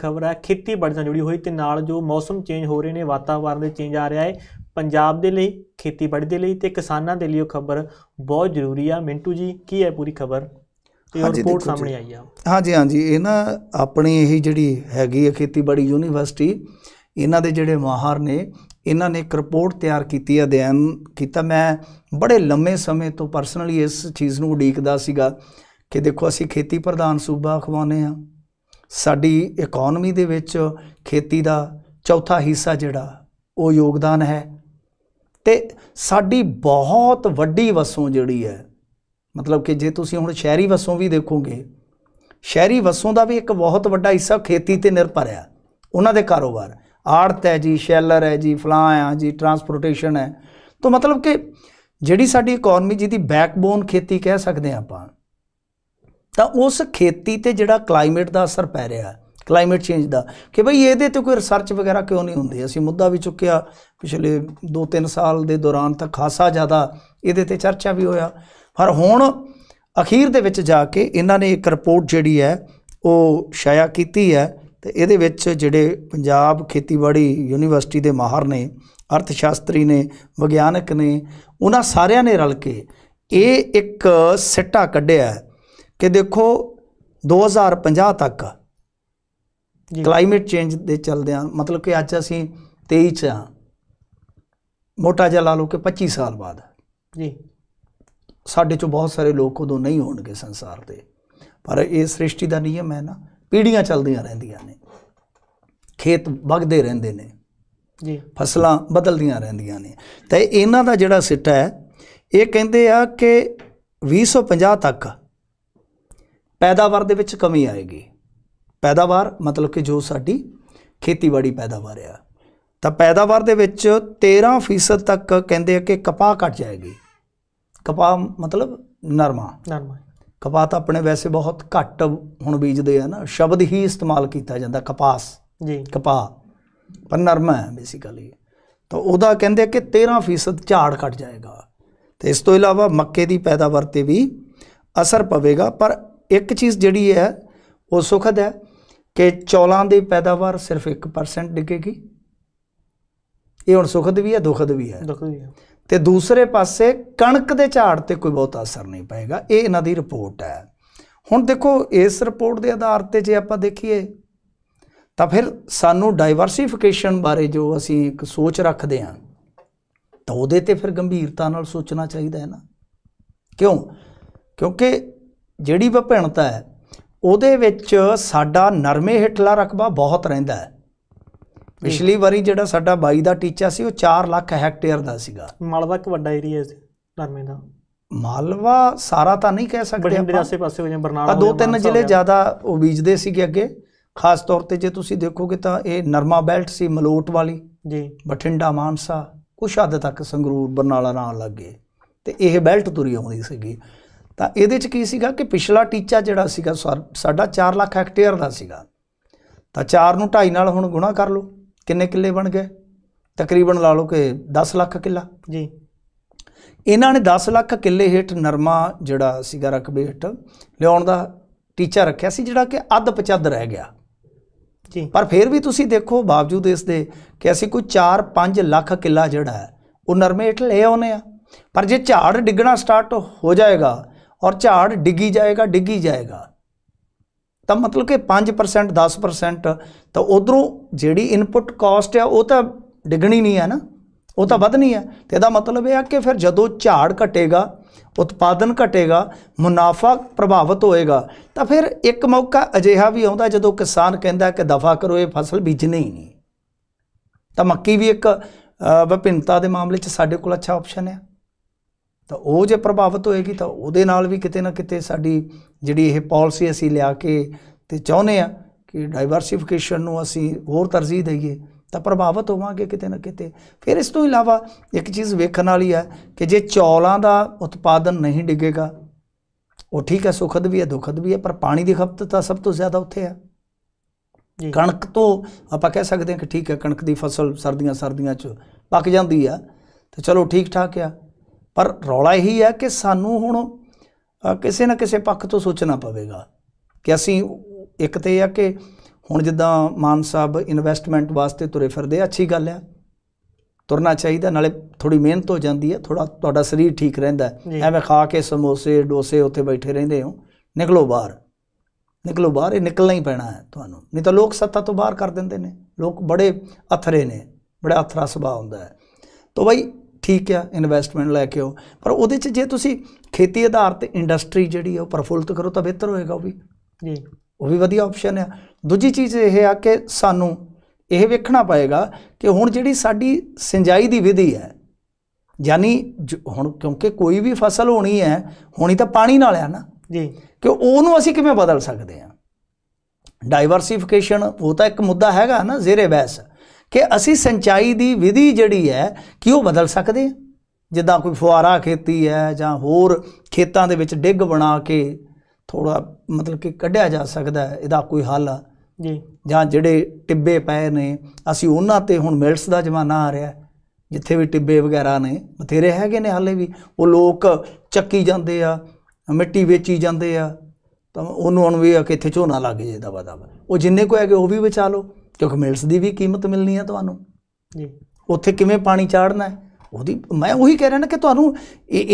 ਖਬਰ ਹੈ ਖੇਤੀਬਾੜੀ ਨਾਲ ਜੁੜੀ ਹੋਈ ਤੇ ਨਾਲ ਜੋ ਮੌਸਮ ਚੇਂਜ ਹੋ ਰਹੇ ਨੇ ਵਾਤਾਵਰਣ ਦੇ ਚੇਂਜ ਆ ਰਿਹਾ ਹੈ ਪੰਜਾਬ ਦੇ ਲਈ ਖੇਤੀਬਾੜੀ ਦੇ ਲਈ ਤੇ ਕਿਸਾਨਾਂ ਦੇ ਲਈ ਉਹ ਖਬਰ ਬਹੁਤ ਜ਼ਰੂਰੀ ਆ ਮਿੰਟੂ ਜੀ ਕੀ ਹੈ ਪੂਰੀ ਖਬਰ ਤੇ ਰਿਪੋਰਟ ਸਾਹਮਣੇ ਆਈ ਆ ਹਾਂਜੀ ਹਾਂਜੀ ਇਹ ਨਾ ਆਪਣੀ ਇਹ ਜਿਹੜੀ ਹੈਗੀ ਹੈ ਖੇਤੀਬਾੜੀ ਯੂਨੀਵਰਸਿਟੀ ਇਹਨਾਂ ਦੇ ਜਿਹੜੇ ਮਾਹਰ ਨੇ ਇਹਨਾਂ ਨੇ ਇੱਕ ਰਿਪੋਰਟ ਤਿਆਰ ਕੀਤੀ ਅਧਿਐਨ ਕੀਤਾ ਮੈਂ ਬੜੇ ਲੰਮੇ ਸਮੇਂ ਤੋਂ ਪਰਸਨਲੀ ਇਸ ਚੀਜ਼ ਨੂੰ ਉਡੀਕਦਾ ਸੀਗਾ ਕਿ ਦੇਖੋ ਅਸੀਂ ਖੇਤੀ ਪ੍ਰਧਾਨ ਸੂਬਾ ਖਵਾਉਨੇ ਆ ਸਾਡੀ ਇਕਨੋਮੀ ਦੇ ਵਿੱਚ ਖੇਤੀ ਦਾ ਚੌਥਾ ਹਿੱਸਾ ਜਿਹੜਾ ਉਹ ਯੋਗਦਾਨ ਹੈ ਤੇ ਸਾਡੀ ਬਹੁਤ ਵੱਡੀ ਵਸੋਂ ਜਿਹੜੀ ਹੈ ਮਤਲਬ ਕਿ ਜੇ ਤੁਸੀਂ ਹੁਣ ਸ਼ਹਿਰੀ ਵਸੋਂ ਵੀ ਦੇਖੋਗੇ ਸ਼ਹਿਰੀ ਵਸੋਂ ਦਾ ਵੀ ਇੱਕ ਬਹੁਤ ਵੱਡਾ ਹਿੱਸਾ ਖੇਤੀ ਤੇ ਨਿਰਭਰ ਹੈ ਉਹਨਾਂ ਦੇ ਕਾਰੋਬਾਰ ਆੜਤ ਹੈ ਜੀ ਸ਼ੈਲਰ ਹੈ ਜੀ ਫਲਾਂ ਹੈ ਜੀ ਟਰਾਂਸਪੋਰਟੇਸ਼ਨ ਹੈ ਤਾਂ ਮਤਲਬ ਕਿ ਜਿਹੜੀ ਸਾਡੀ ਇਕਨੋਮੀ ਜਿਹਦੀ ਬੈਕਬੋਨ ਖੇਤੀ ਕਹਿ ਸਕਦੇ ਆਪਾਂ ਤਾਂ ਉਸ ਖੇਤੀ ਤੇ ਜਿਹੜਾ ਕਲਾਈਮੇਟ ਦਾ ਅਸਰ ਪੈ ਰਿਹਾ ਹੈ ਕਲਾਈਮੇਟ ਚੇਂਜ ਦਾ ਕਿ ਭਈ ਇਹਦੇ ਤੇ ਕੋਈ ਰਿਸਰਚ ਵਗੈਰਾ ਕਿਉਂ ਨਹੀਂ ਹੁੰਦੀ ਅਸੀਂ ਮੁੱਦਾ ਵੀ ਚੁੱਕਿਆ ਪਿਛਲੇ 2-3 ਸਾਲ ਦੇ ਦੌਰਾਨ ਤਾਂ ਖਾਸਾ ਜ਼ਿਆਦਾ ਇਹਦੇ ਤੇ ਚਰਚਾ ਵੀ ਹੋਇਆ ਪਰ ਹੁਣ ਅਖੀਰ ਦੇ ਵਿੱਚ ਜਾ ਕੇ ਇਹਨਾਂ ਨੇ ਇੱਕ ਰਿਪੋਰਟ ਜਿਹੜੀ ਹੈ ਉਹ ਸ਼ਾਇਆ ਕੀਤੀ ਹੈ ਤੇ ਇਹਦੇ ਵਿੱਚ ਜਿਹੜੇ ਪੰਜਾਬ ਖੇਤੀਬਾੜੀ ਯੂਨੀਵਰਸਿਟੀ ਦੇ ਮਾਹਰ ਨੇ ਅਰਥ ਸ਼ਾਸਤਰੀ ਨੇ ਵਿਗਿਆਨਕ ਨੇ ਉਹਨਾਂ ਸਾਰਿਆਂ ਨੇ ਰਲ ਕੇ ਇਹ ਇੱਕ ਸਿੱਟਾ ਕੱਢਿਆ ਹੈ ਕਿ ਦੇਖੋ 2050 ਤੱਕ ਕਲਾਈਮੇਟ ਚੇਂਜ ਦੇ ਚੱਲਦਿਆਂ ਆ ਮਤਲਬ ਕਿ ਅੱਜ ਅਸੀਂ 23 ਚ ਮੋਟਾ ਜਿਹਾ ਲਾ ਲਓ ਕਿ 25 ਸਾਲ ਬਾਅਦ ਜੀ ਸਾਡੇ ਚੋਂ ਬਹੁਤ ਸਾਰੇ ਲੋਕ ਉਦੋਂ ਨਹੀਂ ਹੋਣਗੇ ਸੰਸਾਰ ਤੇ ਪਰ ਇਹ ਸ੍ਰਿਸ਼ਟੀ ਦਾ ਨਿਯਮ ਹੈ ਨਾ ਪੀੜੀਆਂ ਚੱਲਦੀਆਂ ਰਹਿੰਦੀਆਂ ਨੇ ਖੇਤ ਵਗਦੇ ਰਹਿੰਦੇ ਨੇ ਜੀ ਫਸਲਾਂ ਬਦਲਦੀਆਂ ਰਹਿੰਦੀਆਂ ਨੇ ਤੇ ਇਹਨਾਂ ਦਾ ਜਿਹੜਾ ਸਿੱਟਾ ਹੈ ਇਹ ਕਹਿੰਦੇ ਆ ਕਿ 2050 ਤੱਕ ਪੈਦਾਵਾਰ ਦੇ ਵਿੱਚ ਕਮੀ ਆਏਗੀ ਪੈਦਾਵਾਰ ਮਤਲਬ ਕਿ ਜੋ ਸਾਡੀ ਖੇਤੀਬਾੜੀ ਪੈਦਾਵਾਰ ਆ ਤਾਂ ਪੈਦਾਵਾਰ ਦੇ ਵਿੱਚ 13% ਤੱਕ ਕਹਿੰਦੇ ਆ ਕਿ ਕਪਾਹ ਘਟ ਜਾਏਗੀ ਕਪਾਹ ਮਤਲਬ ਨਰਮਾ ਨਰਮਾ ਕਪਾਹ ਤਾਂ ਆਪਣੇ ਵੈਸੇ ਬਹੁਤ ਘੱਟ ਹੁਣ ਬੀਜਦੇ ਆ ਨਾ ਸ਼ਬਦ ਹੀ ਇਸਤੇਮਾਲ ਕੀਤਾ ਜਾਂਦਾ ਕਪਾਸ ਜੀ ਕਪਾਹ ਪਰ ਨਰਮਾ ਹੈ ਬੇਸਿਕਲੀ ਤਾਂ ਉਹਦਾ ਕਹਿੰਦੇ ਕਿ 13% ਝਾੜ ਘਟ ਜਾਏਗਾ ਤੇ ਇਸ ਤੋਂ ਇਲਾਵਾ ਮੱਕੇ ਦੀ ਪੈਦਾਵਾਰ ਤੇ ਵੀ ਅਸਰ ਪਵੇਗਾ ਪਰ ਇੱਕ ਚੀਜ਼ ਜਿਹੜੀ ਹੈ ਉਹ ਸੁਖਦ ਹੈ ਕਿ ਚੌਲਾਂ ਦੀ ਪੈਦਾਵਾਰ ਸਿਰਫ 1% ਡਿੱਗੇਗੀ ਇਹ ਹੁਣ ਸੁਖਦ ਵੀ ਹੈ ਦੁਖਦ ਵੀ ਹੈ ਦੁਖਦ ਵੀ ਹੈ ਤੇ ਦੂਸਰੇ ਪਾਸੇ ਕਣਕ ਦੇ ਝਾੜ ਤੇ ਕੋਈ ਬਹੁਤ ਅਸਰ ਨਹੀਂ ਪਏਗਾ ਇਹ ਇਹਨਾਂ ਦੀ ਰਿਪੋਰਟ ਹੈ ਹੁਣ ਦੇਖੋ ਇਸ ਰਿਪੋਰਟ ਦੇ ਆਧਾਰ ਤੇ ਜੇ ਆਪਾਂ ਦੇਖੀਏ ਤਾਂ ਫਿਰ ਸਾਨੂੰ ਡਾਈਵਰਸਿਫਿਕੇਸ਼ਨ ਬਾਰੇ ਜੋ ਅਸੀਂ ਇੱਕ ਸੋਚ ਰੱਖਦੇ ਹਾਂ ਤਾਂ ਉਹਦੇ ਤੇ ਫਿਰ ਗੰਭੀਰਤਾ ਨਾਲ ਸੋਚਣਾ ਚਾਹੀਦਾ ਹੈ ਨਾ ਕਿਉਂ ਕਿਉਂਕਿ ਜਿਹੜੀ ਵਿਭਿੰਨਤਾ ਹੈ ਉਹਦੇ ਵਿੱਚ ਸਾਡਾ ਨਰਮੇ ਹਿੱਟਲਾ ਰਕਬਾ ਬਹੁਤ ਰਹਿੰਦਾ ਹੈ ਪਿਛਲੀ ਵਾਰੀ ਜਿਹੜਾ ਸਾਡਾ ਬਾਈ ਦਾ ਟੀਚਾ ਸੀ ਉਹ 4 ਲੱਖ ਹੈਕਟੇਅਰ ਦਾ ਸੀਗਾ ਮਾਲਵਾ ਇੱਕ ਵੱਡਾ ਏਰੀਆ ਸੀ ਨਰਮੇ ਦਾ ਮਾਲਵਾ ਸਾਰਾ ਤਾਂ ਨਹੀਂ ਕਹਿ ਸਕਦੇ ਆਪਾਂ ਆਸੇ ਪਾਸੇ ਹੋ ਬਰਨਾਲਾ ਤਾਂ ਦੋ ਤਿੰਨ ਜ਼ਿਲ੍ਹੇ ਜ਼ਿਆਦਾ ਉਹ ਬੀਜਦੇ ਸੀਗੇ ਅੱਗੇ ਖਾਸ ਤੌਰ ਤੇ ਜੇ ਤੁਸੀਂ ਦੇਖੋਗੇ ਤਾਂ ਇਹ ਨਰਮਾ ਬੈਲਟ ਸੀ ਮਲੋਟ ਵਾਲੀ ਜੀ ਬਠਿੰਡਾ ਮਾਨਸਾ ਕੁਛ ਹੱਦ ਤੱਕ ਸੰਗਰੂਰ ਬਰਨਾਲਾ ਨਾਲ ਲੱਗੇ ਤੇ ਇਹ ਬੈਲਟ ਤੁਰੀ ਆਉਂਦੀ ਸੀਗੀ ਤਾਂ ਇਹਦੇ 'ਚ ਕੀ ਸੀਗਾ ਕਿ ਪਿਛਲਾ ਟੀਚਾ ਜਿਹੜਾ ਸੀਗਾ ਸਾਡਾ 4 ਲੱਖ ਹੈਕਟੇਅਰ ਦਾ ਸੀਗਾ ਤਾਂ 4 ਨੂੰ 2.5 ਨਾਲ ਹੁਣ ਗੁਣਾ ਕਰ ਲਓ ਕਿੰਨੇ ਕਿੱਲੇ ਬਣ ਗਏ ਤਕਰੀਬਨ ਲਾ ਲਓ ਕਿ 10 ਲੱਖ ਕਿੱਲਾ ਜੀ ਇਹਨਾਂ ਨੇ 10 ਲੱਖ ਕਿੱਲੇ ਹੇਠ ਨਰਮਾ ਜਿਹੜਾ ਸੀਗਾ ਰਕਬੇ ਹੇਠ ਲਿਆਉਣ ਦਾ ਟੀਚਾ ਰੱਖਿਆ ਸੀ ਜਿਹੜਾ ਕਿ ਅੱਧ ਪਚੱਦ ਰਹਿ ਗਿਆ ਜੀ ਪਰ ਫਿਰ ਵੀ ਤੁਸੀਂ ਦੇਖੋ ਬਾਵਜੂਦ ਇਸ ਦੇ ਕਿ ਅਸੀਂ ਕੋਈ 4-5 ਲੱਖ ਕਿੱਲਾ ਜਿਹੜਾ ਉਹ ਨਰਮੇ ਹੇਠ ਲੈ ਆਉਨੇ ਆ ਪਰ ਜੇ ਝਾੜ ਡਿੱਗਣਾ ਸਟਾਰਟ ਹੋ ਜਾਏਗਾ ਔਰ ਝਾੜ ਡਿੱਗੀ ਜਾਏਗਾ ਡਿੱਗੀ ਜਾਏਗਾ ਤਾਂ ਮਤਲਬ ਕਿ 5% 10% ਤਾਂ ਉਧਰੋਂ ਜਿਹੜੀ ਇਨਪੁਟ ਕਾਸਟ ਆ ਉਹ ਤਾਂ ਡਿੱਗਣੀ ਨਹੀਂ ਹੈ ਨਾ ਉਹ ਤਾਂ ਵਧਣੀ ਹੈ ਤੇ ਇਹਦਾ ਮਤਲਬ ਇਹ ਆ ਕਿ ਫਿਰ ਜਦੋਂ ਝਾੜ ਘਟੇਗਾ ਉਤਪਾਦਨ ਘਟੇਗਾ ਮੁਨਾਫਾ ਪ੍ਰਭਾਵਿਤ ਹੋਏਗਾ ਤਾਂ ਫਿਰ ਇੱਕ ਮੌਕਾ ਅਜਿਹਾ ਵੀ ਆਉਂਦਾ ਜਦੋਂ ਕਿਸਾਨ ਕਹਿੰਦਾ ਕਿ ਦਫਾ ਕਰੋ ਇਹ ਫਸਲ ਬੀਜਣੀ ਹੀ ਨਹੀਂ ਤਾਂ ਮੱਕੀ ਵੀ ਇੱਕ ਵਿਭਿੰਨਤਾ ਦੇ ਮਾਮਲੇ 'ਚ ਸਾਡੇ ਕੋਲ ਅੱਛਾ ਆਪਸ਼ਨ ਹੈ ਤਾਂ ਉਹ ਜੇ ਪ੍ਰਭਾਵਿਤ ਹੋਏਗੀ ਤਾਂ ਉਹਦੇ ਨਾਲ ਵੀ ਕਿਤੇ ਨਾ ਕਿਤੇ ਸਾਡੀ ਜਿਹੜੀ ਇਹ ਪਾਲਿਸੀ ਅਸੀਂ ਲਿਆ ਕੇ ਤੇ ਚਾਹੁੰਦੇ ਆ ਕਿ ਡਾਈਵਰਸਿਫਿਕੇਸ਼ਨ ਨੂੰ ਅਸੀਂ ਹੋਰ ਤਰਜੀਹ ਦਈਏ ਤਾਂ ਪ੍ਰਭਾਵਿਤ ਹੋਵਾਂਗੇ ਕਿਤੇ ਨਾ ਕਿਤੇ ਫਿਰ ਇਸ ਤੋਂ ਇਲਾਵਾ ਇੱਕ ਚੀਜ਼ ਵੇਖਣ ਵਾਲੀ ਹੈ ਕਿ ਜੇ ਚੌਲਾਂ ਦਾ ਉਤਪਾਦਨ ਨਹੀਂ ਡਿੱਗੇਗਾ ਉਹ ਠੀਕ ਹੈ ਸੁਖਦ ਵੀ ਹੈ ਦੁਖਦ ਵੀ ਹੈ ਪਰ ਪਾਣੀ ਦੀ ਖਪਤ ਤਾਂ ਸਭ ਤੋਂ ਜ਼ਿਆਦਾ ਉੱਥੇ ਹੈ ਕਣਕ ਤੋਂ ਆਪਾਂ ਕਹਿ ਸਕਦੇ ਹਾਂ ਕਿ ਠੀਕ ਹੈ ਕਣਕ ਦੀ ਫਸਲ ਸਰਦੀਆਂ ਸਰਦੀਆਂ 'ਚ ਪੱਕ ਜਾਂਦੀ ਆ ਤੇ ਚਲੋ ਠੀਕ ਠਾਕ ਆ ਪਰ ਰੌਲਾ ਇਹੀ ਹੈ ਕਿ ਸਾਨੂੰ ਹੁਣ ਕਿਸੇ ਨਾ ਕਿਸੇ ਪੱਖ ਤੋਂ ਸੋਚਣਾ ਪਵੇਗਾ ਕਿ ਅਸੀਂ ਇੱਕ ਤੇ ਆ ਕਿ ਹੁਣ ਜਿੱਦਾਂ ਮਾਨ ਸਾਹਿਬ ਇਨਵੈਸਟਮੈਂਟ ਵਾਸਤੇ ਤੁਰੇ ਫਿਰਦੇ ਆ ਅੱਛੀ ਗੱਲ ਆ ਤੁਰਨਾ ਚਾਹੀਦਾ ਨਾਲੇ ਥੋੜੀ ਮਿਹਨਤ ਹੋ ਜਾਂਦੀ ਹੈ ਥੋੜਾ ਤੁਹਾਡਾ ਸਰੀਰ ਠੀਕ ਰਹਿੰਦਾ ਐਵੇਂ ਖਾ ਕੇ ਸਮੋਸੇ ਡੋਸੇ ਉੱਥੇ ਬੈਠੇ ਰਹਿੰਦੇ ਹੋ ਨਿਕਲੋ ਬਾਹਰ ਨਿਕਲੋ ਬਾਹਰ ਇਹ ਨਿਕਲਣਾ ਹੀ ਪੈਣਾ ਹੈ ਤੁਹਾਨੂੰ ਨਹੀਂ ਤਾਂ ਲੋਕ ਸੱਤਾ ਤੋਂ ਬਾਹਰ ਕਰ ਦਿੰਦੇ ਨੇ ਲੋਕ ਬੜੇ ਅਥਰੇ ਨੇ ਬੜਾ ਅਥਰਾ ਸੁਭਾਅ ਹੁੰਦਾ ਹੈ ਤੋਂ ਬਈ ਠੀਕ ਆ ਇਨਵੈਸਟਮੈਂਟ ਲੈ ਕੇ ਆਓ ਪਰ ਉਹਦੇ 'ਚ ਜੇ ਤੁਸੀਂ ਖੇਤੀ ਆਧਾਰ ਤੇ ਇੰਡਸਟਰੀ ਜਿਹੜੀ ਆ ਉਹ ਪਰਫੁੱਲਤ ਕਰੋ ਤਾਂ ਬਿਹਤਰ ਹੋਏਗਾ ਉਹ ਵੀ ਜੀ ਉਹ ਵੀ ਵਧੀਆ ਆਪਸ਼ਨ ਆ ਦੂਜੀ ਚੀਜ਼ ਇਹ ਆ ਕਿ ਸਾਨੂੰ ਇਹ ਵੇਖਣਾ ਪਏਗਾ ਕਿ ਹੁਣ ਜਿਹੜੀ ਸਾਡੀ ਸਿੰਜਾਈ ਦੀ ਵਿਧੀ ਹੈ ਯਾਨੀ ਹੁਣ ਕਿਉਂਕਿ ਕੋਈ ਵੀ ਫਸਲ ਹੋਣੀ ਹੈ ਹੋਣੀ ਤਾਂ ਪਾਣੀ ਨਾਲ ਆ ਨਾ ਜੀ ਕਿ ਉਹਨੂੰ ਅਸੀਂ ਕਿਵੇਂ ਬਦਲ ਸਕਦੇ ਆ ਡਾਈਵਰਸਿਫਿਕੇਸ਼ਨ ਉਹ ਤਾਂ ਇੱਕ ਮੁੱਦਾ ਹੈਗਾ ਨਾ ਜ਼ੇਰੇ ਬੈਸ ਕਿ ਅਸੀਂ ਸਿੰਚਾਈ ਦੀ ਵਿਧੀ ਜਿਹੜੀ ਹੈ ਕਿ ਉਹ ਬਦਲ ਸਕਦੇ ਆ ਜਿੱਦਾਂ ਕੋਈ ਫੁਆਰਾ ਖੇਤੀ ਹੈ ਜਾਂ ਹੋਰ ਖੇਤਾਂ ਦੇ ਵਿੱਚ ਡਿੱਗ ਬਣਾ ਕੇ ਥੋੜਾ ਮਤਲਬ ਕਿ ਕੱਢਿਆ ਜਾ ਸਕਦਾ ਇਹਦਾ ਕੋਈ ਹੱਲ ਜੀ ਜਾਂ ਜਿਹੜੇ ਟਿੱਬੇ ਪਏ ਨੇ ਅਸੀਂ ਉਹਨਾਂ ਤੇ ਹੁਣ ਮਿਲਟਸ ਦਾ ਜ਼ਮਾਨਾ ਆ ਰਿਹਾ ਜਿੱਥੇ ਵੀ ਟਿੱਬੇ ਵਗੈਰਾ ਨੇ ਬਥੇਰੇ ਹੈਗੇ ਨੇ ਹਾਲੇ ਵੀ ਉਹ ਲੋਕ ਚੱਕੀ ਜਾਂਦੇ ਆ ਮਿੱਟੀ ਵੇਚੀ ਜਾਂਦੇ ਆ ਤਾਂ ਉਹਨੂੰ ਵੀ ਆ ਕਿ ਇੱਥੇ ਝੋਨਾ ਲੱਗ ਜੇ ਦਵਾ ਦਵਾ ਉਹ ਜਿੰਨੇ ਕੋ ਹੈਗੇ ਉਹ ਵੀ ਵਿਚਾ ਲਓ ਕਿਉਂਕਿ ਮਿਲਸ ਦੀ ਵੀ ਕੀਮਤ ਮਿਲਣੀ ਹੈ ਤੁਹਾਨੂੰ ਜੀ ਉੱਥੇ ਕਿਵੇਂ ਪਾਣੀ ਚਾੜਨਾ ਹੈ ਉਹਦੀ ਮੈਂ ਉਹੀ ਕਹਿ ਰਿਹਾ ਨਾ ਕਿ ਤੁਹਾਨੂੰ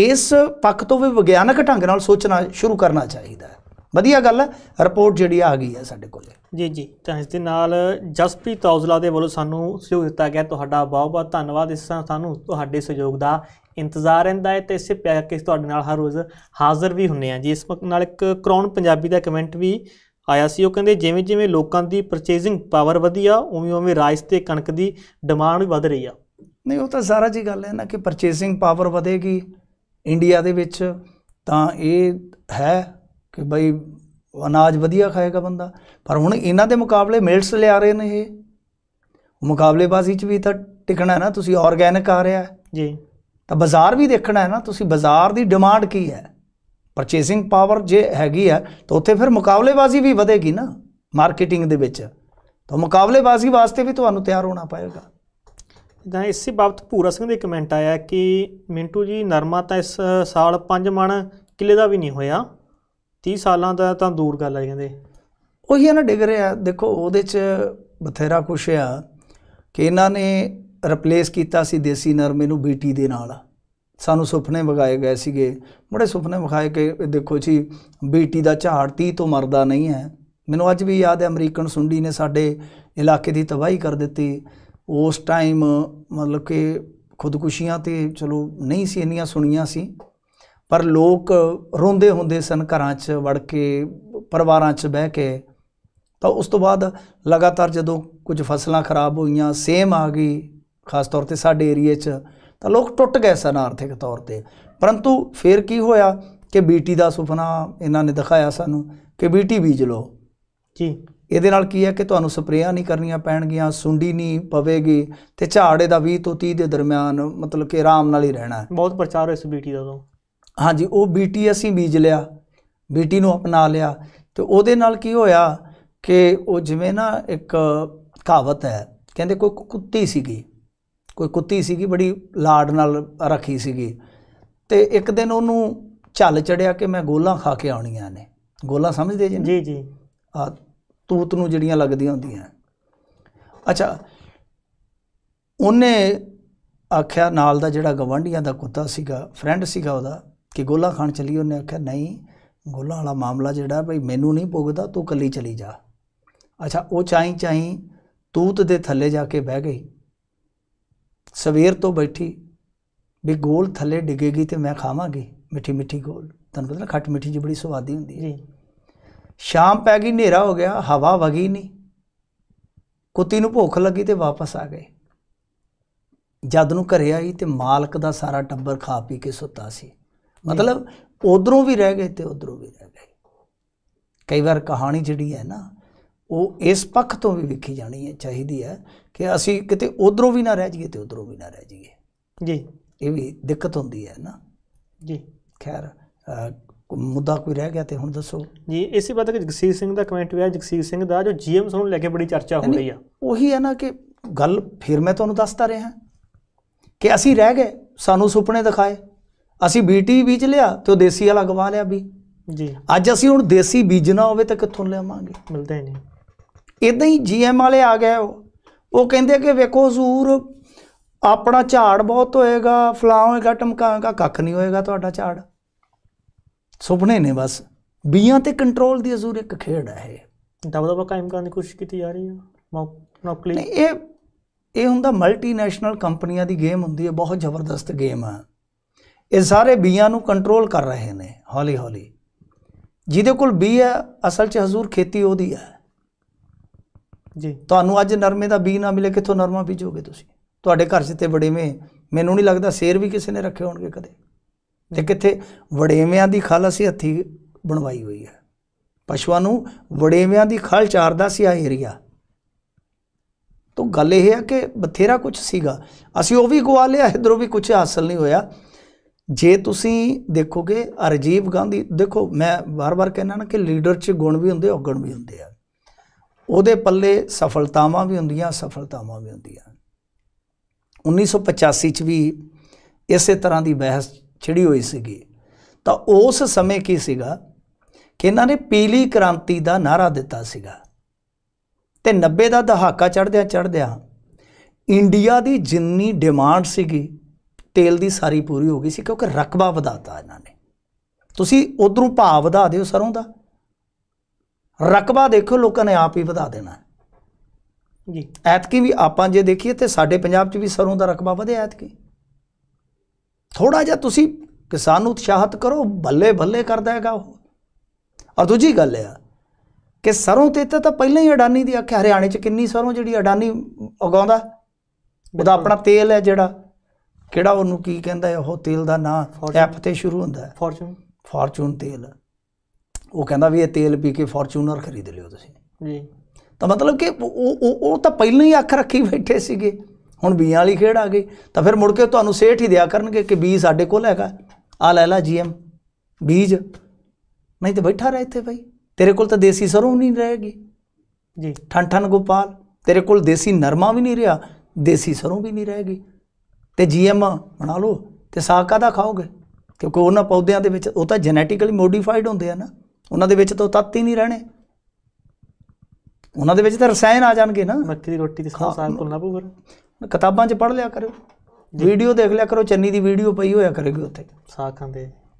ਇਸ ਪੱਖ ਤੋਂ ਵੀ ਵਿਗਿਆਨਕ ਢੰਗ ਨਾਲ ਸੋਚਣਾ ਸ਼ੁਰੂ ਕਰਨਾ ਚਾਹੀਦਾ ਹੈ ਵਧੀਆ ਗੱਲ ਹੈ ਰਿਪੋਰਟ ਜਿਹੜੀ ਆ ਗਈ ਹੈ ਸਾਡੇ ਕੋਲੇ ਜੀ ਜੀ ਤਾਂ ਇਸ ਦੇ ਨਾਲ ਜਸਪੀ ਤੌਜਲਾ ਦੇ ਵੱਲੋਂ ਸਾਨੂੰ ਸਹਿਯੋਗ ਦਿੱਤਾ ਗਿਆ ਤੁਹਾਡਾ ਬਹੁਤ ਬਹੁਤ ਧੰਨਵਾਦ ਇਸ ਸਾਨੂੰ ਤੁਹਾਡੇ ਸਹਿਯੋਗ ਦਾ ਇੰਤਜ਼ਾਰ ਰਹਿੰਦਾ ਹੈ ਤੇ ਇਸੇ ਪਿਆਰ ਕੇ ਤੁਹਾਡੇ ਨਾਲ ਹਰ ਰੋਜ਼ ਹਾਜ਼ਰ ਵੀ ਹੁੰਨੇ ਆ ਜੀ ਇਸ ਨਾਲ ਇੱਕ ਕਰਾਉਣ ਪੰਜਾਬੀ ਦਾ ਕਮੈਂਟ ਵੀ ਆਇਆ ਸੀ ਉਹ ਕਹਿੰਦੇ ਜਿਵੇਂ ਜਿਵੇਂ ਲੋਕਾਂ ਦੀ ਪਰਚੇਸਿੰਗ ਪਾਵਰ ਵਧੀ ਆ ਉਵੇਂ ਉਵੇਂ ਰਾਜ ਤੇ ਕਣਕ ਦੀ ਡਿਮਾਂਡ ਵੀ ਵਧ ਰਹੀ ਆ ਨਹੀਂ ਉਹ ਤਾਂ ਸਾਰਾ ਜੀ ਗੱਲ ਹੈ ਨਾ ਕਿ ਪਰਚੇਸਿੰਗ ਪਾਵਰ ਵਧੇਗੀ ਇੰਡੀਆ ਦੇ ਵਿੱਚ ਤਾਂ ਇਹ ਹੈ ਕਿ ਬਈ ਅਨਾਜ ਵਧੀਆ ਖਾਏਗਾ ਬੰਦਾ ਪਰ ਹੁਣ ਇਹਨਾਂ ਦੇ ਮੁਕਾਬਲੇ ਮਿਲਟਸ ਲਿਆ ਰਹੇ ਨੇ ਇਹ ਮੁਕਾਬਲੇਬਾਜ਼ੀ 'ਚ ਵੀ ਤਾਂ ਟਿਕਣਾ ਹੈ ਨਾ ਤੁਸੀਂ ਆਰਗੈਨਿਕ ਆ ਰਿਹਾ ਜੀ ਤਾਂ ਬਾਜ਼ਾਰ ਵੀ ਦੇਖਣਾ ਹੈ ਨਾ ਤੁਸੀਂ ਬਾਜ਼ਾਰ ਦੀ ਡਿਮਾਂਡ ਕੀ ਹੈ ਪਰਚੇਸਿੰਗ ਪਾਵਰ ਜੇ ਹੈਗੀ ਆ ਤਾਂ ਉੱਥੇ ਫਿਰ ਮੁਕਾਬਲੇਬਾਜ਼ੀ ਵੀ ਵਧੇਗੀ ਨਾ ਮਾਰਕੀਟਿੰਗ ਦੇ ਵਿੱਚ ਤਾਂ ਮੁਕਾਬਲੇਬਾਜ਼ੀ ਵਾਸਤੇ ਵੀ ਤੁਹਾਨੂੰ ਤਿਆਰ ਹੋਣਾ ਪਏਗਾ ਤਾਂ ਇਸੇ ਬਾਬਤ ਪੂਰਾ ਸਿੰਘ ਦੇ ਕਮੈਂਟ ਆਇਆ ਕਿ ਮਿੰਟੂ ਜੀ ਨਰਮਾ ਤਾਂ ਇਸ ਸਾਲ 5 ਮਣ ਕਿਲੇ ਦਾ ਵੀ ਨਹੀਂ ਹੋਇਆ 30 ਸਾਲਾਂ ਦਾ ਤਾਂ ਦੂਰ ਗੱਲ ਆ ਕਹਿੰਦੇ ਉਹੀ ਹੈ ਨਾ ਡਿਗ ਰਿਹਾ ਦੇਖੋ ਉਹਦੇ ਚ ਬਥੇਰਾ ਕੁਛ ਆ ਕਿ ਇਹਨਾਂ ਨੇ ਰਿਪਲੇਸ ਕੀਤਾ ਸੀ ਦੇਸੀ ਨਰਮੇ ਨੂੰ ਬੀਟੀ ਦੇ ਨਾਲ ਸਾਨੂੰ ਸੁਪਨੇ ਵਿਖਾਏ ਗਏ ਸੀਗੇ ਬੜੇ ਸੁਪਨੇ ਵਿਖਾਏ ਕਿ ਦੇਖੋ ਜੀ ਬੀਟੀ ਦਾ ਝਾੜ 30 ਤੋਂ ਮਰਦਾ ਨਹੀਂ ਹੈ ਮੈਨੂੰ ਅੱਜ ਵੀ ਯਾਦ ਹੈ ਅਮਰੀਕਨ ਸੁੰਡੀ ਨੇ ਸਾਡੇ ਇਲਾਕੇ ਦੀ ਤਬਾਹੀ ਕਰ ਦਿੱਤੀ ਉਸ ਟਾਈਮ ਮਤਲਬ ਕਿ ਖੁਦਕੁਸ਼ੀਆਂ ਤੇ ਚਲੋ ਨਹੀਂ ਸੀ ਇੰਨੀਆਂ ਸੁਣੀਆਂ ਸੀ ਪਰ ਲੋਕ ਰੋਂਦੇ ਹੁੰਦੇ ਸਨ ਘਰਾਂ 'ਚ ਵੜ ਕੇ ਪਰਿਵਾਰਾਂ 'ਚ ਬਹਿ ਕੇ ਤਾਂ ਉਸ ਤੋਂ ਬਾਅਦ ਲਗਾਤਾਰ ਜਦੋਂ ਕੁਝ ਫਸਲਾਂ ਖਰਾਬ ਹੋਈਆਂ ਸੇਮ ਆ ਗਈ ਖਾਸ ਤੌਰ ਤੇ ਸਾਡੇ ਏਰੀਆ 'ਚ ਤਾਂ ਲੋਕ ਟੁੱਟ ਗਏ ਸਨ ਆਰਥਿਕ ਤੌਰ ਤੇ ਪਰੰਤੂ ਫਿਰ ਕੀ ਹੋਇਆ ਕਿ ਬੀਟੀ ਦਾ ਸੁਪਨਾ ਇਹਨਾਂ ਨੇ ਦਿਖਾਇਆ ਸਾਨੂੰ ਕਿ ਬੀਟੀ ਬੀਜ ਲੋ ਜੀ ਇਹਦੇ ਨਾਲ ਕੀ ਹੈ ਕਿ ਤੁਹਾਨੂੰ ਸਪਰੇਆਂ ਨਹੀਂ ਕਰਨੀਆਂ ਪੈਣਗੀਆਂ ਸੁੰਡੀ ਨਹੀਂ ਪਵੇਗੀ ਤੇ ਝਾੜੇ ਦਾ 20 ਤੋਂ 30 ਦੇ ਦਰਮਿਆਨ ਮਤਲਬ ਕਿ ਆਰਾਮ ਨਾਲ ਹੀ ਰਹਿਣਾ ਬਹੁਤ ਪ੍ਰਚਾਰ ਹੋਇਆ ਇਸ ਬੀਟੀ ਦਾ ਤੋਂ ਹਾਂਜੀ ਉਹ ਬੀਟੀ ਅਸੀਂ ਬੀਜ ਲਿਆ ਬੀਟੀ ਨੂੰ ਅਪਣਾ ਲਿਆ ਤੇ ਉਹਦੇ ਨਾਲ ਕੀ ਹੋਇਆ ਕਿ ਉਹ ਜਿਵੇਂ ਨਾ ਇੱਕ ਕਹਾਵਤ ਹੈ ਕਹਿੰਦੇ ਕੋਈ ਕੁੱਤੀ ਸੀਗੀ ਕੋਈ ਕੁੱਤੀ ਸੀਗੀ ਬੜੀ ਲਾਡ ਨਾਲ ਰੱਖੀ ਸੀਗੀ ਤੇ ਇੱਕ ਦਿਨ ਉਹਨੂੰ ਝੱਲ ਚੜਿਆ ਕਿ ਮੈਂ ਗੋਲਾਂ ਖਾ ਕੇ ਆਉਣੀਆਂ ਨੇ ਗੋਲਾਂ ਸਮਝਦੇ ਜੀ ਜੀ ਜੀ ਆ ਤੂਤ ਨੂੰ ਜਿਹੜੀਆਂ ਲੱਗਦੀਆਂ ਹੁੰਦੀਆਂ ਅੱਛਾ ਉਹਨੇ ਆਖਿਆ ਨਾਲ ਦਾ ਜਿਹੜਾ ਗਵੰਡੀਆਂ ਦਾ ਕੁੱਤਾ ਸੀਗਾ ਫਰੈਂਡ ਸੀਗਾ ਉਹਦਾ ਕਿ ਗੋਲਾ ਖਾਣ ਚਲੀ ਉਹਨੇ ਆਖਿਆ ਨਹੀਂ ਗੋਲਾ ਵਾਲਾ ਮਾਮਲਾ ਜਿਹੜਾ ਭਈ ਮੈਨੂੰ ਨਹੀਂ ਪੁੱਗਦਾ ਤੂੰ ਕੱਲੀ ਚਲੀ ਜਾ ਅੱਛਾ ਉਹ ਚਾਈ ਚਾਈ ਤੂਤ ਦੇ ਥੱਲੇ ਜਾ ਕੇ ਬਹਿ ਗਈ ਸਵੇਰ ਤੋਂ ਬੈਠੀ ਵੀ ਗੋਲ ਥੱਲੇ ਡਿੱਗੇਗੀ ਤੇ ਮੈਂ ਖਾਵਾਂਗੀ ਮਿੱਠੀ ਮਿੱਠੀ ਗੋਲ ਤੁਹਾਨੂੰ ਪਤਾ ਨਾ ਖੱਟ ਮਿੱਠੀ ਜੀ ਬੜੀ ਸਵਾਦੀ ਹੁੰਦੀ ਹੈ ਜੀ ਸ਼ਾਮ ਪੈ ਗਈ ਹਨੇਰਾ ਹੋ ਗਿਆ ਹਵਾ ਵਗੀ ਨਹੀਂ ਕੁੱਤੀ ਨੂੰ ਭੁੱਖ ਲੱਗੀ ਤੇ ਵਾਪਸ ਆ ਗਏ ਜਦ ਨੂੰ ਘਰੇ ਆਈ ਤੇ ਮਾਲਕ ਦਾ ਸਾਰਾ ਟੱਬਰ ਖਾ ਪੀ ਕੇ ਸੁੱਤਾ ਸੀ ਮਤਲਬ ਉਧਰੋਂ ਵੀ ਰਹਿ ਗਏ ਤੇ ਉਧਰੋਂ ਵੀ ਰਹਿ ਗਏ ਕਈ ਵਾਰ ਕਹਾਣੀ ਜਿਹੜੀ ਹੈ ਨਾ ਉਹ ਇਸ ਪੱਖ ਤੋਂ ਵੀ ਵੇਖੀ ਜਾਣੀ ਹੈ ਚਾਹੀਦੀ ਹੈ ਕਿ ਅਸੀਂ ਕਿਤੇ ਉਧਰੋਂ ਵੀ ਨਾ ਰਹਿ ਜਾਈਏ ਤੇ ਉਧਰੋਂ ਵੀ ਨਾ ਰਹਿ ਜਾਈਏ ਜੀ ਇਹ ਵੀ ਦਿੱਕਤ ਹੁੰਦੀ ਹੈ ਨਾ ਜੀ ਖੈਰ ਮੁੱਦਾ ਕੋਈ ਰਹਿ ਗਿਆ ਤੇ ਹੁਣ ਦੱਸੋ ਜੀ ਇਸੇ ਬਾਤ ਕਿ ਜਗਸੀਰ ਸਿੰਘ ਦਾ ਕਮੈਂਟ ਹੋਇਆ ਜਗਸੀਰ ਸਿੰਘ ਦਾ ਜੋ ਜੀਐਮ ਸੋਨ ਲੈ ਕੇ ਬੜੀ ਚਰਚਾ ਹੋ ਰਹੀ ਆ ਉਹੀ ਹੈ ਨਾ ਕਿ ਗੱਲ ਫਿਰ ਮੈਂ ਤੁਹਾਨੂੰ ਦੱਸਦਾ ਰਿਹਾ ਕਿ ਅਸੀਂ ਰਹਿ ਗਏ ਸਾਨੂੰ ਸੁਪਨੇ ਦਿਖਾਏ ਅਸੀਂ e ਬੀਟੀ ਵੀਚ ਲਿਆ ਤੇ ਉਹ ਦੇਸੀ ਵਾਲਾ ਗਵਾ ਲਿਆ ਵੀ ਜੀ ਅੱਜ ਅਸੀਂ ਹੁਣ ਦੇਸੀ ਬੀਜਣਾ ਹੋਵੇ ਤਾਂ ਕਿੱਥੋਂ ਲਿਆਵਾਂਗੇ ਮਿਲਦਾ ਹੀ ਨਹੀਂ ਇਦਾਂ ਹੀ ਜੀਐਮ ਵਾਲੇ ਆ ਗਏ ਉਹ ਉਹ ਕਹਿੰਦੇ ਕਿ ਵੇਖੋ ਹਜ਼ੂਰ ਆਪਣਾ ਝਾੜ ਬਹੁਤ ਹੋਏਗਾ ਫਲਾ ਹੋਏਗਾ ਟਮਕਾਂਗਾ ਕੱਖ ਨਹੀਂ ਹੋਏਗਾ ਤੁਹਾਡਾ ਝਾੜ ਸੁਪਨੇ ਨੇ ਬਸ ਬੀਆਂ ਤੇ ਕੰਟਰੋਲ ਦੀ ਹਜ਼ੂਰ ਇੱਕ ਖੇਡ ਹੈ ਇਹ ਦਬਦਬਾ ਕਾਇਮ ਕਰਨ ਦੀ ਕੋਸ਼ਿਸ਼ ਕੀਤੀ ਜਾ ਰਹੀ ਹੈ ਨੌਕਲੀ ਇਹ ਇਹ ਹੁੰਦਾ ਮਲਟੀਨੈਸ਼ਨਲ ਕੰਪਨੀਆਂ ਦੀ ਗੇਮ ਹੁੰਦੀ ਹੈ ਬਹੁਤ ਜ਼ਬਰਦਸਤ ਗੇਮ ਹੈ ਇਹ ਸਾਰੇ ਬੀਆਂ ਨੂੰ ਕੰਟਰੋਲ ਕਰ ਰਹੇ ਨੇ ਹੌਲੀ ਹੌਲੀ ਜਿਹਦੇ ਕੋਲ ਬੀ ਹੈ ਅਸਲ 'ਚ ਹਜ਼ੂਰ ਖੇਤੀ ਉਹਦੀ ਹੈ ਜੀ ਤੁਹਾਨੂੰ ਅੱਜ ਨਰਮੇ ਦਾ ਬੀ ਨਾ ਮਿਲੇ ਕਿੱਥੋਂ ਨਰਮਾ ਬੀਜੋਗੇ ਤੁਸੀਂ ਤੁਹਾਡੇ ਘਰ 'ਚ ਤੇ ਵੜੇਵੇਂ ਮੈਨੂੰ ਨਹੀਂ ਲੱਗਦਾ ਸ਼ੇਰ ਵੀ ਕਿਸੇ ਨੇ ਰੱਖੇ ਹੋਣਗੇ ਕਦੇ ਤੇ ਕਿੱਥੇ ਵੜੇਵਿਆਂ ਦੀ ਖਲ ਅਸੀਂ ਹੱਥੀ ਬਣਵਾਈ ਹੋਈ ਹੈ ਪਸ਼ੂਆਂ ਨੂੰ ਵੜੇਵਿਆਂ ਦੀ ਖਲ ਚਾਰਦਾ ਸੀ ਆ ਏਰੀਆ ਤੋਂ ਗੱਲ ਇਹ ਹੈ ਕਿ ਬਥੇਰਾ ਕੁਝ ਸੀਗਾ ਅਸੀਂ ਉਹ ਵੀ ਗਵਾ ਲਿਆ ਇਧਰੋਂ ਵੀ ਕੁਝ ਹਾਸਲ ਨਹੀਂ ਹੋਇਆ ਜੇ ਤੁਸੀਂ ਦੇਖੋਗੇ ਅਰਜੀਵ ਗਾਂਧੀ ਦੇਖੋ ਮੈਂ ਵਾਰ-ਵਾਰ ਕਹਿਣਾ ਨਾ ਕਿ ਲੀਡਰ 'ਚ ਗੁਣ ਵੀ ਹੁੰਦੇ ਔਗਣ ਵੀ ਹੁੰਦੇ ਆ ਉਹਦੇ ਪੱਲੇ ਸਫਲਤਾਵਾਂ ਵੀ ਹੁੰਦੀਆਂ ਸਫਲਤਾਵਾਂ ਵੀ ਹੁੰਦੀਆਂ 1985 ਚ ਵੀ ਇਸੇ ਤਰ੍ਹਾਂ ਦੀ ਬਹਿਸ ਛਿੜੀ ਹੋਈ ਸੀਗੀ ਤਾਂ ਉਸ ਸਮੇਂ ਕੀ ਸੀਗਾ ਕਿ ਇਹਨਾਂ ਨੇ ਪੀਲੀ ਕ੍ਰਾਂਤੀ ਦਾ ਨਾਰਾ ਦਿੱਤਾ ਸੀਗਾ ਤੇ 90 ਦਾ ਦਹਾਕਾ ਚੜਦਿਆਂ ਚੜਦਿਆਂ ਇੰਡੀਆ ਦੀ ਜਿੰਨੀ ਡਿਮਾਂਡ ਸੀਗੀ ਤੇਲ ਦੀ ਸਾਰੀ ਪੂਰੀ ਹੋ ਗਈ ਸੀ ਕਿਉਂਕਿ ਰਕਬਾ ਵਧਾਤਾ ਇਹਨਾਂ ਨੇ ਤੁਸੀਂ ਉਧਰੋਂ ਭਾਅ ਵਧਾ ਦਿਓ ਸਰੋਂ ਦਾ ਰਕਬਾ ਦੇਖੋ ਲੋਕਾਂ ਨੇ ਆਪ ਹੀ ਵਧਾ ਦੇਣਾ ਜੀ ਐਤਕੀ ਵੀ ਆਪਾਂ ਜੇ ਦੇਖੀਏ ਤੇ ਸਾਡੇ ਪੰਜਾਬ 'ਚ ਵੀ ਸਰੋਂ ਦਾ ਰਕਬਾ ਵਧਿਆ ਐਤਕੀ ਥੋੜਾ ਜਿਹਾ ਤੁਸੀਂ ਕਿਸਾਨ ਨੂੰ ਉਤਸ਼ਾਹਤ ਕਰੋ ਭੱਲੇ ਭੱਲੇ ਕਰਦਾ ਹੈਗਾ ਉਹ ਔਰ ਦੂਜੀ ਗੱਲ ਹੈ ਕਿ ਸਰੋਂ ਤੇ ਤਾਂ ਪਹਿਲਾਂ ਹੀ ਅਡਾਨੀ ਦੀ ਅੱਖ ਹਰਿਆਣੇ 'ਚ ਕਿੰਨੀ ਸਰੋਂ ਜਿਹੜੀ ਅਡਾਨੀ ਉਗਾਉਂਦਾ ਉਹਦਾ ਆਪਣਾ ਤੇਲ ਹੈ ਜਿਹੜਾ ਕਿਹੜਾ ਉਹਨੂੰ ਕੀ ਕਹਿੰਦਾ ਉਹ ਤੇਲ ਦਾ ਨਾਂ ਐਫ ਤੇ ਸ਼ੁਰੂ ਹੁੰਦਾ ਹੈ ਫਾਰਚੂਨ ਫਾਰਚੂਨ ਤੇਲ ਉਹ ਕਹਿੰਦਾ ਵੀ ਇਹ ਤੇਲ ਪੀ ਕੇ ਫੋਰਚੂਨਰ ਖਰੀਦ ਲਿਓ ਤੁਸੀਂ ਜੀ ਤਾਂ ਮਤਲਬ ਕਿ ਉਹ ਉਹ ਉਹ ਤਾਂ ਪਹਿਲਾਂ ਹੀ ਅੱਖ ਰੱਖੀ ਬੈਠੇ ਸੀਗੇ ਹੁਣ ਬੀਆਂ ਵਾਲੀ ਖੇਡ ਆ ਗਈ ਤਾਂ ਫਿਰ ਮੁੜ ਕੇ ਤੁਹਾਨੂੰ ਸੇਠ ਹੀ ਦਿਆ ਕਰਨਗੇ ਕਿ ਬੀ ਸਾਡੇ ਕੋਲ ਹੈਗਾ ਆ ਲੈ ਲੈ ਜੀਐਮ ਬੀਜ ਨਹੀਂ ਤੇ ਬੈਠਾ ਰਹਿ ਇੱਥੇ ਭਾਈ ਤੇਰੇ ਕੋਲ ਤਾਂ ਦੇਸੀ ਸਰੋਂ ਨਹੀਂ ਰਹੇਗੀ ਜੀ ਠਣ ਠਣ ਗੋਪਾਲ ਤੇਰੇ ਕੋਲ ਦੇਸੀ ਨਰਮਾ ਵੀ ਨਹੀਂ ਰਿਹਾ ਦੇਸੀ ਸਰੋਂ ਵੀ ਨਹੀਂ ਰਹੇਗੀ ਤੇ ਜੀਐਮ ਬਣਾ ਲਓ ਤੇ ਸਾਗ ਦਾ ਖਾਓਗੇ ਕਿਉਂਕਿ ਉਹਨਾਂ ਪੌਦਿਆਂ ਦੇ ਵਿੱਚ ਉਹ ਤਾਂ ਜੈਨੇਟਿਕਲੀ ਮੋਡੀਫਾਈਡ ਹੁੰਦੇ ਆ ਨਾ ਉਹਨਾਂ ਦੇ ਵਿੱਚ ਤਾਂ ਤੱਤ ਹੀ ਨਹੀਂ ਰਹਿਣੇ ਉਹਨਾਂ ਦੇ ਵਿੱਚ ਤਾਂ ਰਸਾਇਣ ਆ ਜਾਣਗੇ ਨਾ ਮੱਕੀ ਦੀ ਰੋਟੀ ਦੇ ਸਾਗ ਭੁੱਲਣਾ ਪਊ ਕਿਤਾਬਾਂ 'ਚ ਪੜ੍ਹ ਲਿਆ ਕਰੋ ਵੀਡੀਓ ਦੇਖ ਲਿਆ ਕਰੋ ਚੰਨੀ ਦੀ ਵੀਡੀਓ ਪਈ ਹੋਇਆ ਕਰੇਗੀ ਉੱਥੇ ਸਾਖਾਂ ਦੇ